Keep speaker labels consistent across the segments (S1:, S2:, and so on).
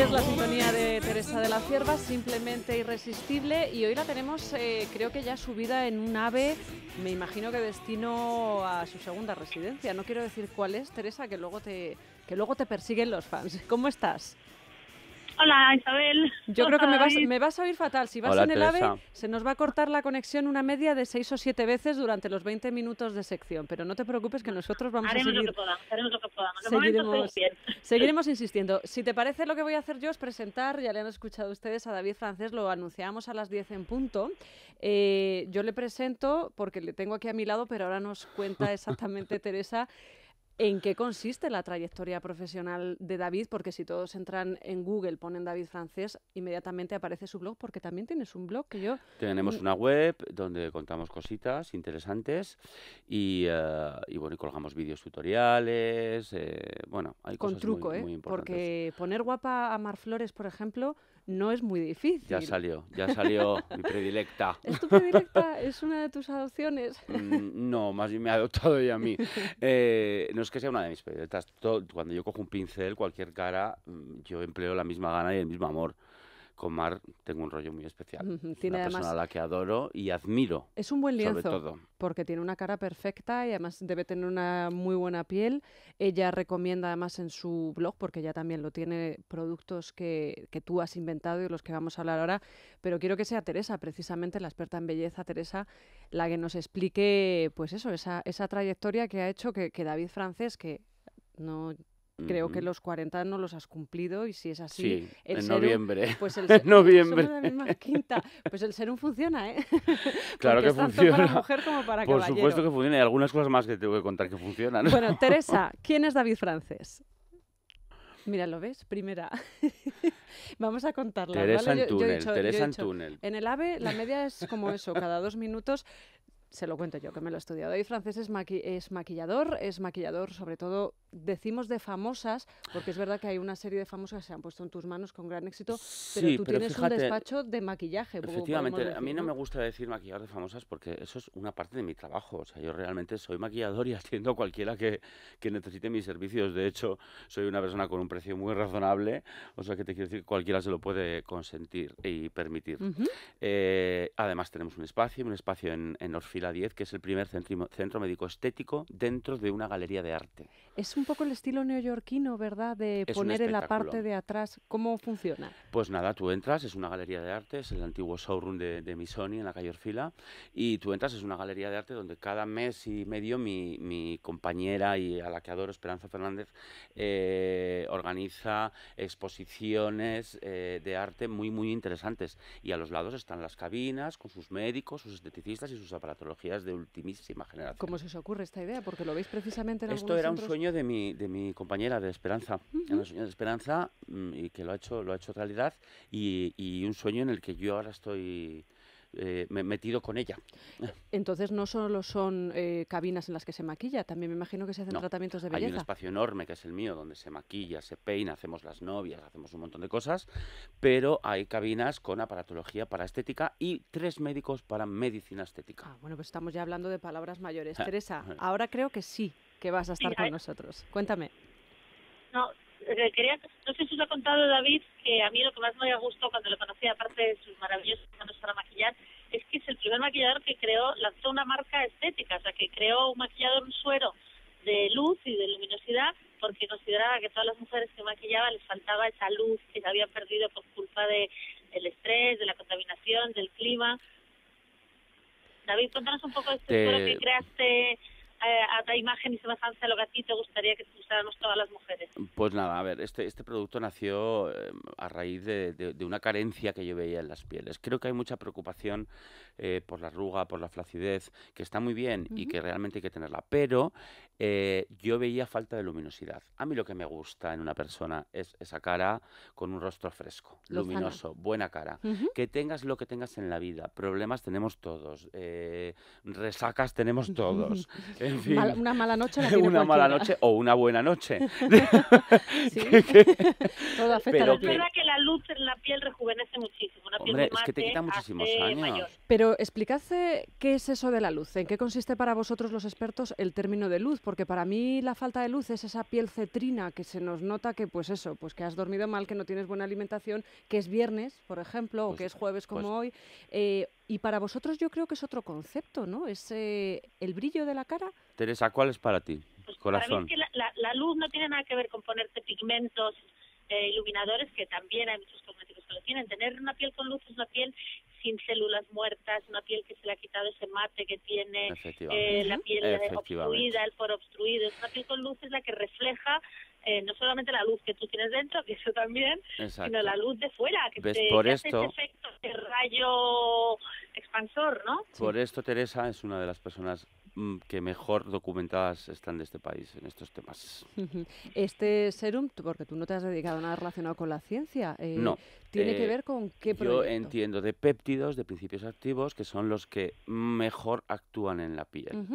S1: Es la sintonía de Teresa de la Cierva, simplemente irresistible, y hoy la tenemos, eh, creo que ya subida en un ave, me imagino que destino a su segunda residencia. No quiero decir cuál es, Teresa, que luego te, que luego te persiguen los fans. ¿Cómo estás?
S2: Hola, Isabel. Yo creo que me
S1: vas, a oír fatal. Si vas en el AVE, se nos va a cortar la conexión una media de seis o siete veces durante los 20 minutos de sección. Pero no te preocupes que nosotros vamos a seguir...
S2: haremos lo que podamos.
S1: seguiremos, insistiendo. Si te parece, lo que voy a hacer yo es presentar, ya le han escuchado ustedes a David Francés, lo anunciamos a las 10 en punto. Eh, yo le presento, porque le tengo aquí a mi lado, pero ahora nos cuenta exactamente Teresa ¿En qué consiste la trayectoria profesional de David? Porque si todos entran en Google, ponen David Francés, inmediatamente aparece su blog, porque también tienes un blog que yo...
S3: Tenemos una web donde contamos cositas interesantes y, eh, bueno, y colgamos vídeos tutoriales, eh, bueno, hay Con cosas truco, ¿eh?
S1: Porque poner guapa a Mar Flores, por ejemplo, no es muy difícil. Ya
S3: salió, ya salió mi predilecta. ¿Es tu
S1: predilecta? ¿Es una de tus adopciones?
S3: Mm, no, más bien me ha adoptado ella a mí. Eh, que sea una de mis periodistas, cuando yo cojo un pincel, cualquier cara, mm, yo empleo la misma gana y el mismo amor con Mar tengo un rollo muy especial. Tiene una persona a la que adoro y admiro. Es un buen lienzo, sobre todo.
S1: porque tiene una cara perfecta y además debe tener una muy buena piel. Ella recomienda además en su blog, porque ella también lo tiene, productos que, tú has inventado y los que vamos a hablar ahora. Pero quiero que sea Teresa, precisamente la experta en belleza, Teresa, la que nos explique, pues eso, esa, esa trayectoria que ha hecho que, que David Francés, que no Creo que los 40 no los has cumplido y si es así, el en noviembre. pues el en noviembre. Pues el serum funciona, ¿eh? Claro que tanto Para mujer como para Por supuesto que
S3: funciona y algunas cosas más que te tengo que contar que funcionan. Bueno, Teresa,
S1: ¿quién es David Francés? Mira, ¿lo ves? Primera. Vamos a contarla. Teresa en Teresa en el AVE la media es como eso, cada dos minutos se lo cuento yo, que me lo he estudiado. David Francés es maquillador, es maquillador sobre todo decimos de famosas, porque es verdad que hay una serie de famosas que se han puesto en tus manos con gran éxito, pero tú tienes un despacho de maquillaje. Efectivamente, a mí no, me
S3: gusta decir maquillador de famosas porque eso es una parte de mi trabajo. O sea, yo realmente soy maquillador y atiendo a cualquiera que, necesite mis servicios. De hecho, soy una persona con un precio muy razonable, o sea que te quiero decir cualquiera se lo puede consentir y permitir. Eh, además, tenemos un espacio, un espacio en, en Orfila 10, que es el primer centro, médico estético dentro de una galería de arte
S1: un poco el estilo neoyorquino, ¿verdad? De poner en la parte de atrás. ¿Cómo funciona?
S3: Pues nada, tú entras, es una galería de arte, es el antiguo showroom de, de Missoni en la calle Orfila, y tú entras, es una galería de arte donde cada mes y medio mi, compañera y a la que adoro, Esperanza Fernández, eh, organiza exposiciones eh, de arte muy, muy interesantes. Y a los lados están las cabinas con sus médicos, sus esteticistas y sus aparatologías de ultimísima generación.
S1: ¿Cómo se os ocurre esta idea? Porque lo veis precisamente en Esto era un sueño
S3: de mi, de mi compañera de Esperanza, de Esperanza, mm, y que lo ha hecho, lo ha hecho realidad, y, un sueño en el que yo ahora estoy eh, metido con ella.
S1: Entonces no solo son eh, cabinas en las que se maquilla, también me imagino que se hacen tratamientos de belleza. Hay un espacio
S3: enorme que es el mío, donde se maquilla, se peina, hacemos las novias, hacemos un montón de cosas, pero hay cabinas con aparatología para estética y tres médicos para medicina estética. Ah,
S1: bueno, pues estamos ya hablando de palabras mayores. Teresa, ahora creo que sí que vas a estar con nosotros. Cuéntame.
S2: No, eh, quería, no sé si os ha contado David que a mí lo que más me gustado... cuando lo conocí, aparte de sus maravillosos manos para maquillar, es que es el primer maquillador que creó, lanzó una marca estética, o sea, que creó un maquillador, un suero de luz y de luminosidad, porque consideraba que todas las mujeres que maquillaba les faltaba esa luz que se habían perdido por culpa del estrés, de la contaminación, del clima. David, cuéntanos un poco de este suero que creaste eh, a, a imagen y semejanza de lo que a ti te gustaría que usáramos todas las mujeres.
S3: Pues nada, a ver, este, este producto nació eh, a raíz de, una carencia que yo veía en las pieles. Creo que hay mucha preocupación eh, por la arruga, por la flacidez, que está muy bien y que realmente hay que tenerla, pero yo veía falta de luminosidad. A mí lo que me gusta en una persona es esa cara con un rostro fresco, luminoso, buena cara. Que tengas lo que tengas en la vida, problemas tenemos todos, resacas tenemos todos.
S1: una mala noche Una mala noche
S3: o una buena noche. Pero la que
S2: la luz en la piel rejuvenece muchísimo. es que te quita muchísimos años.
S1: Pero explicad qué es eso de la luz. ¿En qué consiste para vosotros los expertos el término de luz? Porque para mí la falta de luz es esa piel cetrina que se nos nota que, pues eso, pues que has dormido mal, que no tienes buena alimentación, que es viernes, por ejemplo, o pues que es jueves como pues hoy. Eh, y para vosotros yo creo que es otro concepto, ¿no? Es
S2: el brillo de la cara.
S3: Teresa, ¿cuál es para ti? Corazón. Pues para mí
S2: que la, luz no tiene nada que ver con ponerte pigmentos eh, iluminadores, que también hay muchos cosméticos que lo tienen. Tener una piel con luz es una piel sin células muertas, una piel que se le ha quitado ese mate que tiene, eh, la piel obstruida, el poro obstruido. Es una piel con luz es la que refleja eh, no solamente la luz que tú tienes dentro, que eso también, sino la luz de fuera, que te por hace este efecto de rayo expansor, ¿no? Por
S3: esto Teresa es una de las personas mm, que mejor documentadas están de este país en estos temas.
S1: Este serum, porque tú no te has dedicado a nada relacionado con la ciencia, eh, tiene que eh, ver con qué proyecto? Yo
S3: entiendo de péptidos, de principios activos, que son los que mejor actúan en la piel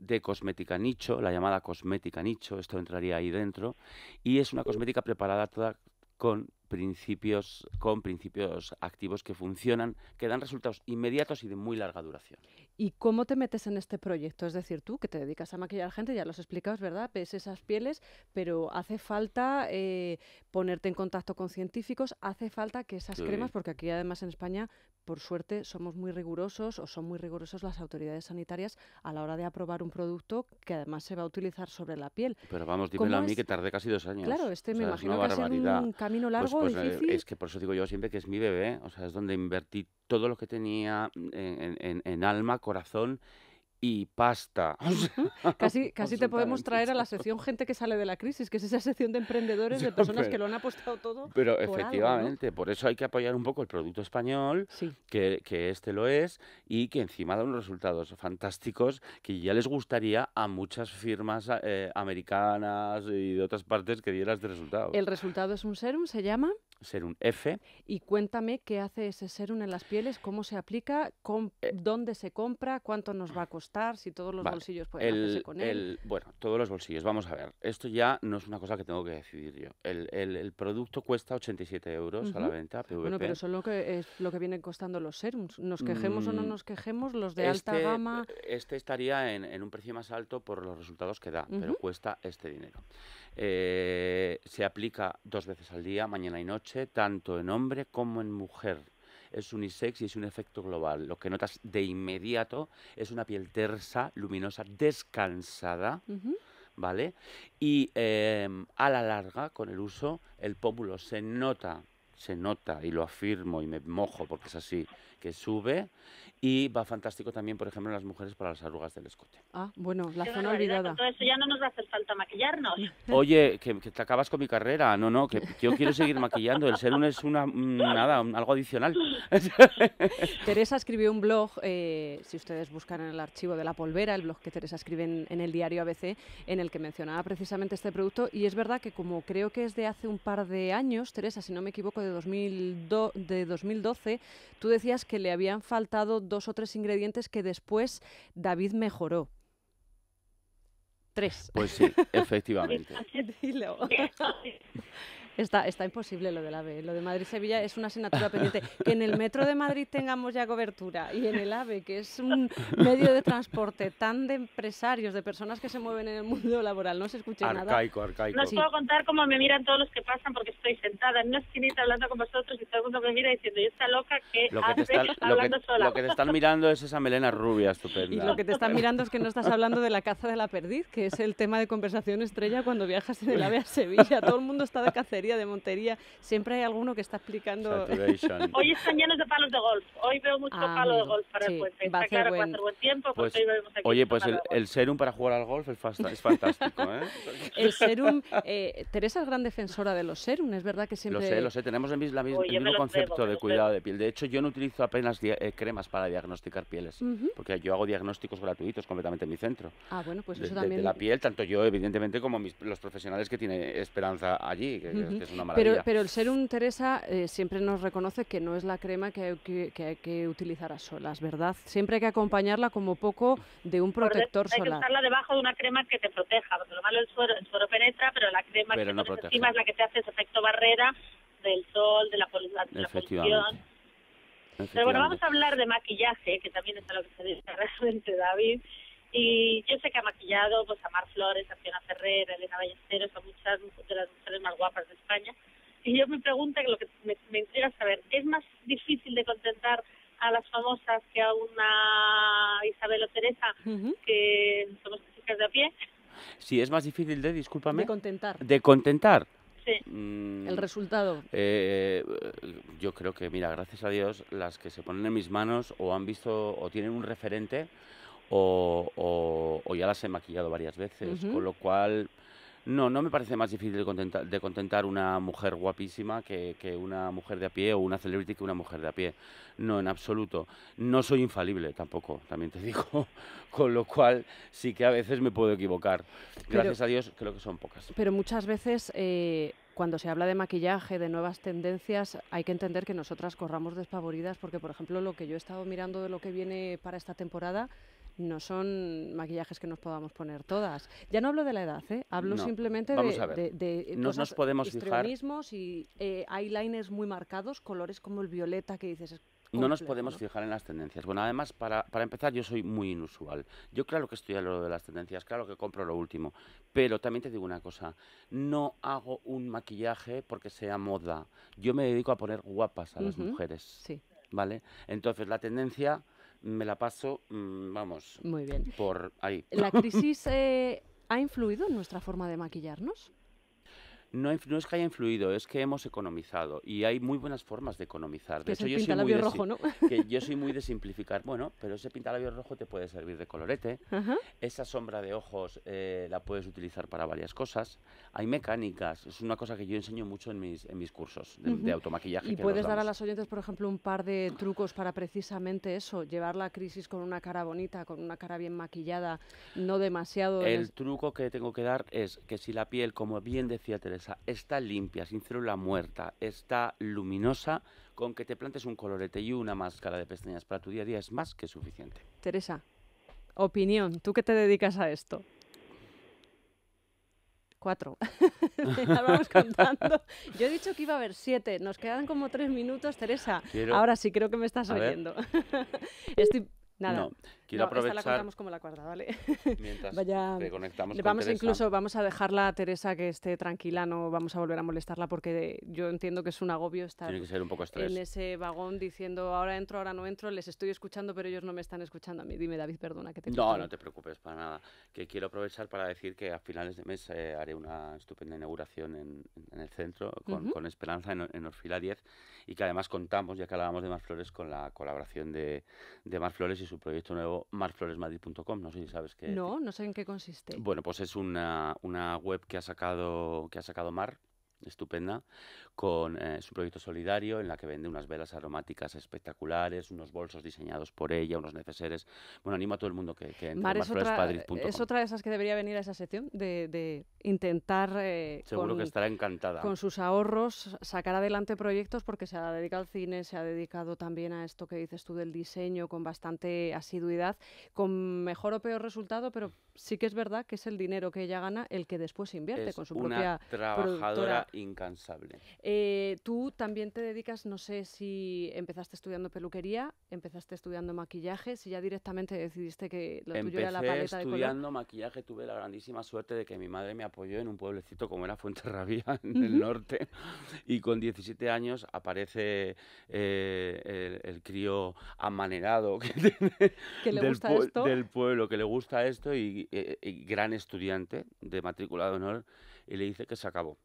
S3: de cosmética nicho, la llamada cosmética nicho, esto entraría ahí dentro, y es una cosmética preparada toda con principios, con principios activos que funcionan, que dan resultados inmediatos y de muy larga duración.
S1: ¿Y cómo te metes en este proyecto? Es decir, tú que te dedicas a maquillar gente, ya lo has explicado, verdad, Pes esas pieles, pero hace falta eh, ponerte en contacto con científicos, hace falta que esas cremas, porque aquí además en España, por suerte, somos muy rigurosos o son muy rigurosos las autoridades sanitarias a la hora de aprobar un producto que además se va a utilizar sobre la piel.
S3: Pero vamos, dímelo a mí que tardé casi dos años. Claro, este me imagino que un camino
S1: pues, largo, pues, eh, difícil.
S3: Es que por eso digo yo siempre que es mi bebé, o sea, es donde invertí todo lo que tenía en, alma corazón y pasta. casi casi te podemos traer a
S1: la sección gente que sale de la crisis, que es esa sección de emprendedores, de personas que lo han apostado todo. Pero efectivamente,
S3: por eso hay que apoyar un poco el producto español, que, que, este lo es, y que encima da unos resultados fantásticos que ya les gustaría a muchas firmas eh, americanas y de otras partes que dieran este resultado. El
S1: resultado es un serum, se llama
S3: serum F.
S1: Y cuéntame qué hace ese serum en las pieles, cómo se aplica, eh, dónde se compra, cuánto nos va a costar, si todos los bolsillos pueden con él.
S3: bueno, todos los bolsillos. Vamos a ver, esto ya no es una cosa que tengo que decidir yo. El, producto cuesta 87 euros a la venta, PVP. Bueno, pero eso
S1: lo que, es lo que vienen costando los serums. Nos quejemos o no mm, nos quejemos, los de alta este, gama...
S3: Este estaría en, un precio más alto por los resultados que da, pero cuesta este dinero. Eh, se aplica dos veces al día, mañana y noche tanto en hombre como en mujer. Es unisex y es un efecto global. Lo que notas de inmediato es una piel tersa, luminosa, descansada. ¿Vale? Y em, a la larga, con el uso, el pómulo se nota se nota, y lo afirmo y me mojo porque es así, que sube y va fantástico también, por ejemplo, en las mujeres para las arrugas del escote.
S2: Ah, bueno, la zona olvidada. Todo eso ya no nos va a hacer falta maquillarnos.
S3: Oye, que, te acabas con mi carrera. No, no, que, yo quiero seguir maquillando. El ser es una, nada, algo adicional.
S1: Teresa escribió un blog, eh, si ustedes buscan en el archivo de La Polvera, el blog que Teresa escribe en, el diario ABC, en el que mencionaba precisamente este producto. Y es verdad que como creo que es de hace un par de años, Teresa, si no me equivoco, de, de 2012, tú decías que le habían faltado dos o tres ingredientes que después David mejoró. Tres. Pues sí, efectivamente. Está, está imposible lo del AVE. Lo de Madrid-Sevilla es una asignatura pendiente. Que en el metro de Madrid tengamos ya cobertura y en el AVE, que es un medio de transporte tan de empresarios, de personas que se mueven en el mundo
S2: laboral, no se escuche nada. Arcaico,
S3: arcaico. No os puedo
S2: contar cómo me miran todos los que pasan porque estoy sentada en una esquinita hablando con vosotros y todo el mundo me mira diciendo, yo esta loca que, lo que está, hablando lo sola? Lo que te están
S3: mirando es esa melena rubia estupenda. Y lo que te están mirando es que no
S1: estás hablando de la caza de la perdiz, que es el tema de conversación estrella cuando viajas en el AVE a Sevilla. Todo el mundo está de cacería de Montería, siempre hay alguno que está explicando. hoy están llenos de palos de golf. Hoy veo mucho ah, palo de golf para el puente. buen... tiempo. Pues, oye,
S3: pues el, serum para jugar al golf es, fantástico.
S2: ¿eh? el serum,
S1: eh, Teresa es gran defensora de los serums, es verdad que siempre. Lo sé, lo sé. Tenemos el, la, mismo concepto de cuidado de
S3: piel. De hecho, yo no utilizo apenas eh, cremas para diagnosticar pieles, porque yo hago diagnósticos gratuitos completamente en mi centro.
S1: Ah, bueno, pues eso también. De, la
S3: piel, tanto yo, evidentemente, como los profesionales que tienen Esperanza allí, que, pero, pero
S1: el un Teresa eh, siempre nos reconoce que no es la crema que hay que, utilizar a solas, ¿verdad? Siempre hay que acompañarla como poco de un protector solar. Hay que usarla
S2: debajo de una crema que te proteja, porque lo malo el que el suero penetra, pero la crema que te encima es la que te hace ese efecto barrera del sol, de la, de polución. Pero bueno, vamos a hablar de maquillaje, que también es a lo que se dice realmente David. Y yo sé que ha maquillado pues, a Mar Flores, a Fiona Ferrer, a Elena Ballesteros, a muchas de las mujeres más guapas de España. Y yo me pregunto, lo que me, me intriga saber, ¿es más difícil de contentar a las famosas que a una Isabel o Teresa, que somos chicas de a pie?
S3: Sí, es más difícil de, discúlpame. De contentar. De contentar. Sí. Mm, el resultado. Eh, yo creo que, mira, gracias a Dios, las que se ponen en mis manos o han visto o tienen un referente o, ya las he maquillado varias veces, con lo cual no, no me parece más difícil de contentar, de contentar una mujer guapísima que, que, una mujer de a pie o una celebrity que una mujer de a pie. No, en absoluto. No soy infalible tampoco, también te digo. Con lo cual sí que a veces me puedo equivocar. Gracias a Dios creo que son pocas. Pero
S1: muchas veces eh, cuando se habla de maquillaje, de nuevas tendencias, hay que entender que nosotras corramos despavoridas porque, por ejemplo, lo que yo he estado mirando de lo que viene para esta temporada no son maquillajes que nos podamos poner todas. Ya no hablo de la edad, ¿eh? hablo simplemente de, de, no nos podemos fijar y eh, eyeliners muy marcados, colores como el violeta que dices.
S3: no nos podemos fijar en las tendencias. Bueno, además, para, empezar, yo soy muy inusual. Yo claro que estoy a lo de las tendencias, claro que compro lo último, pero también te digo una cosa, no hago un maquillaje porque sea moda. Yo me dedico a poner guapas a las mujeres. Sí. ¿Vale? Entonces, la tendencia me la paso, mm, vamos, Muy bien. por ahí. ¿La
S1: crisis eh, ha influido en nuestra forma de maquillarnos?
S3: No, es que haya influido, es que hemos economizado y hay muy buenas formas de economizar. De yo soy, muy rojo, que yo soy muy de simplificar. Bueno, pero ese pintalabio rojo te puede servir de colorete. Esa sombra de ojos eh, la puedes utilizar para varias cosas. Hay mecánicas, es una cosa que yo enseño mucho en mis, en mis cursos de, automaquillaje. ¿Y puedes dar a las
S1: oyentes, por ejemplo, un par de trucos para precisamente eso? Llevar la crisis con una cara bonita, con una cara bien maquillada, no demasiado. El
S3: truco que tengo que dar es que si la piel, como bien decía Teresa, está limpia, sin célula muerta, está luminosa, con que te plantes un colorete y una máscara de pestañas para tu día a día es más que suficiente.
S1: Teresa, opinión, ¿tú qué te dedicas a esto? Cuatro. contando. Yo he dicho que iba a haber siete. Nos quedan como tres minutos, Teresa. Ahora sí creo que me estás oyendo. Estoy... Nada. Quiero aprovechar. Esta la contamos como la cuadra, ¿vale?
S3: Mientras Vaya... vamos con incluso
S1: vamos a dejarla a Teresa que esté tranquila, no vamos a volver a molestarla porque yo entiendo que es un agobio estar un en ese vagón diciendo ahora entro, ahora no entro, les estoy escuchando, pero ellos no me están escuchando a mí. Dime, David, perdona que te. No, no te
S3: preocupes para nada. Que quiero aprovechar para decir que a finales de mes eh, haré una estupenda inauguración en, el centro con, Esperanza en, Orfila 10 y que además contamos, ya que hablábamos de Más Flores, con la colaboración de, de Más Flores y su proyecto nuevo marfloresmadrid.com, No sé si sabes qué. No, no
S1: sé en qué consiste. Bueno,
S3: pues es una, una web que ha sacado que ha sacado Mar, estupenda, con eh, su proyecto solidario en la que vende unas velas aromáticas espectaculares, unos bolsos diseñados por ella, unos neceseres. Bueno, animo a todo el mundo que, entre es, otra, es
S1: otra de esas que debería venir a esa sección de, intentar eh, con, que estará encantada con sus ahorros sacar adelante proyectos porque se ha dedicado al cine, se ha dedicado también a esto que dices tú del diseño con bastante asiduidad, con mejor o peor resultado, pero sí que es verdad que es el dinero que ella gana el que después invierte con su una propia trabajadora
S3: incansable.
S1: Eh, tú también te dedicas, no sé si empezaste estudiando peluquería, empezaste estudiando maquillaje, si ya directamente decidiste que lo tuyo era la paleta de estudiando
S3: maquillaje, tuve la grandísima suerte de que mi madre me apoyó en un pueblecito como era Fuenterrabía, en el norte, y con 17 años aparece eh, el, crío amanerado del, pueblo, que le gusta esto y, eh, gran estudiante de matrícula honor, y le dice que se acabó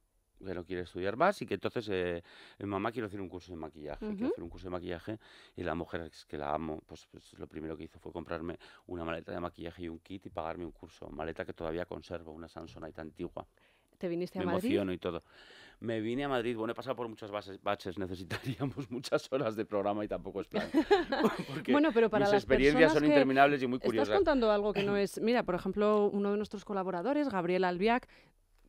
S3: que no quiere estudiar más y que entonces eh, mamá quiero hacer un curso de maquillaje, hacer un curso de maquillaje y la mujer que la amo, pues, pues, lo primero que hizo fue comprarme una maleta de maquillaje y un kit y pagarme un curso, maleta que todavía conservo, una Samsonite antigua.
S1: ¿Te viniste a Madrid? Me emociono
S3: y todo. Me vine a Madrid. Bueno, he pasado por muchas baches. Necesitaríamos muchas horas de programa y tampoco es plan. bueno, pero para las experiencias son interminables y muy curiosas. Estás contando
S1: algo que no es. Mira, por ejemplo, uno de nuestros colaboradores, Gabriel Albiac,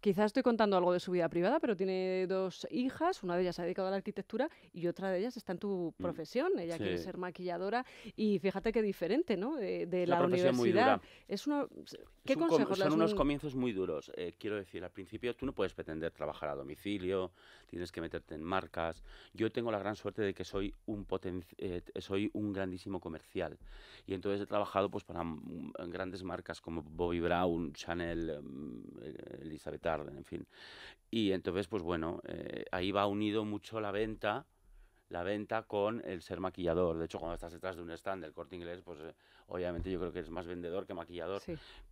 S1: quizás estoy contando algo de su vida privada, pero tiene dos hijas, una de ellas se ha dedicado a la arquitectura y otra de ellas está en tu mm, profesión, ella quiere ser maquilladora y fíjate qué diferente, ¿no? Eh, de, la universidad. Es una ¿Qué un consejos? Son unos
S3: comienzos muy duros. Eh, quiero decir, al principio tú no puedes pretender trabajar a domicilio, tienes que meterte en marcas. Yo tengo la gran suerte de que soy un eh, soy un grandísimo comercial y entonces he trabajado pues para grandes marcas como Bobby Brown, Chanel, em, Elizabeth tarde, en fin. Y entonces, pues bueno, eh, ahí va unido mucho la venta, la venta con el ser maquillador. De hecho, cuando estás detrás de un stand del corte inglés, pues eh, obviamente yo creo que eres más vendedor que maquillador.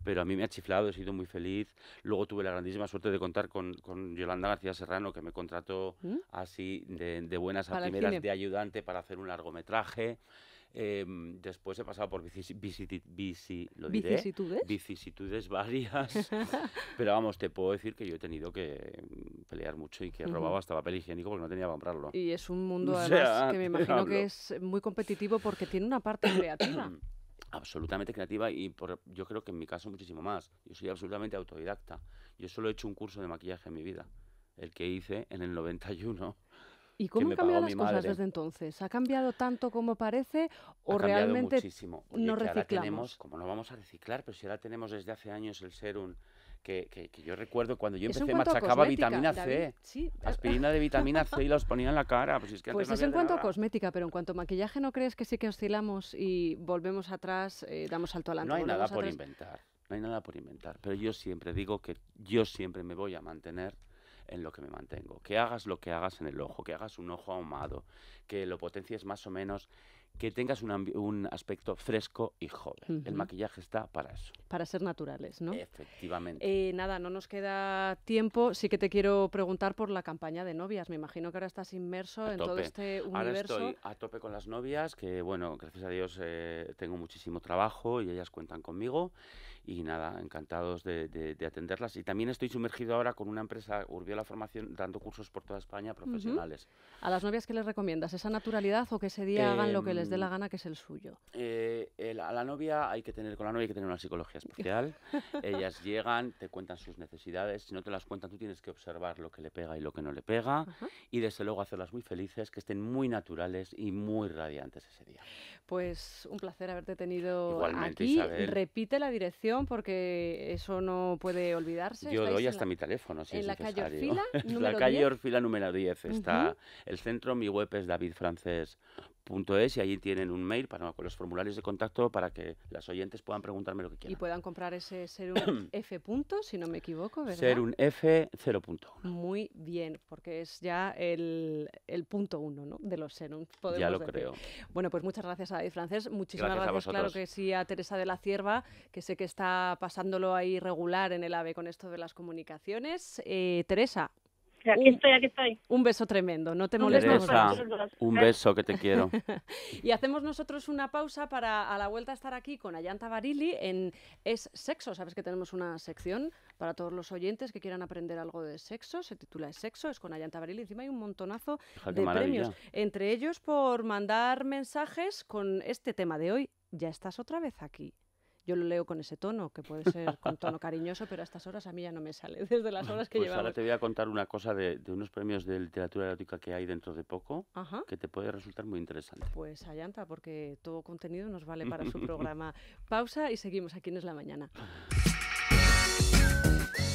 S3: Pero a mí me ha chiflado, he sido muy feliz. Luego tuve la grandísima suerte de contar con, Yolanda García Serrano, que me contrató mm. así de, de buenas a primeras de ayudante para hacer un largometraje. Em, después he pasado por vicisitudes. varias. pero vamos, te puedo decir que yo he tenido que mm, pelear mucho y que robaba hasta papel higiénico porque no tenía para comprarlo. Y es un mundo además que me imagino que
S1: es muy competitivo porque tiene una parte creativa.
S3: absolutamente creativa y yo creo que en mi caso muchísimo más. Yo soy absolutamente autodidacta. Yo solo he hecho un curso de maquillaje en mi vida, el que hice en el 91 ¿Y cómo han cambiado las cosas desde
S1: entonces? ¿Ha cambiado tanto como parece o realmente no reciclamos?
S3: como no vamos a reciclar, pero si ahora tenemos desde hace años el serum que, yo recuerdo cuando yo empecé machacaba vitamina C, aspirina de vitamina C y los ponía en la cara. Pues es, en cuanto a
S1: cosmética, pero en cuanto a maquillaje, ¿no crees que sí que oscilamos y volvemos atrás, eh, damos salto adelante? No hay nada por inventar,
S3: no hay nada por inventar, pero yo siempre digo que yo siempre me voy a mantener en lo que me mantengo. Que hagas lo que hagas en el ojo, que hagas un ojo ahumado, que lo potencies más o menos, que tengas un, aspecto fresco y joven. El maquillaje está para eso.
S1: Para ser naturales, ¿no?
S3: Efectivamente.
S1: Eh, nada, no nos queda tiempo. Sí que te quiero preguntar por la campaña de novias. Me imagino que ahora estás inmerso en todo este universo. Ahora estoy
S3: a tope con las novias, que bueno, gracias a Dios eh, tengo muchísimo trabajo y ellas cuentan conmigo. Y nada, encantados de, atenderlas. Y también estoy sumergido ahora con una empresa, La Formación, dando cursos por toda España profesionales.
S2: ¿A las
S1: novias qué les recomiendas? ¿Esa naturalidad o que ese día hagan lo que les dé la em, gana, que es el suyo?
S3: Eh, a la novia hay que tener, con la novia hay que tener una psicología especial. Ellas llegan, te cuentan sus necesidades. Si no te las cuentan, tú tienes que observar lo que le pega y lo que no le pega. Y desde luego hacerlas muy felices, que estén muy naturales y muy radiantes ese día.
S1: Pues un placer haberte tenido aquí. Repite la dirección porque eso no puede olvidarse. Yo doy hasta
S3: mi teléfono, en la Calle Orfila, número la calle 10. Orfila número 10 está el centro, mi web es davidfrances.com .es y allí tienen un mail para, con los formularios de contacto para que las oyentes puedan preguntarme lo que quieran. Y
S1: puedan comprar ese Serum F punto, si no me equivoco, ¿verdad? Serum
S3: F 0.1.
S1: Muy bien, porque es ya el, punto uno de los serums, podemos Ya lo creo. Bueno, pues muchas gracias a David Francés, muchísimas gracias, claro que sí, a Teresa de la Cierva, que sé que está pasándolo ahí regular en el AVE con esto de las comunicaciones. Eh, Teresa, aquí un, estoy, aquí estoy. Un beso tremendo, no te molestes.
S3: un beso que te quiero.
S1: y hacemos nosotros una pausa para a la vuelta estar aquí con Ayanta Barili en Es Sexo. Sabes que tenemos una sección para todos los oyentes que quieran aprender algo de sexo. Se titula Es Sexo, es con Ayanta Barili. Encima hay un montonazo de premios. Entre ellos por mandar mensajes con este tema de hoy. Ya estás otra vez aquí yo lo leo con ese tono, que puede ser con tono cariñoso, pero a estas horas a mí ya no me sale, desde las horas que pues Ahora te
S3: voy a contar una cosa de, unos premios de literatura erótica que hay dentro de poco, que te puede resultar muy interesante.
S1: Pues allanta, porque todo contenido nos vale para su programa. Pausa y seguimos aquí en Es la Mañana.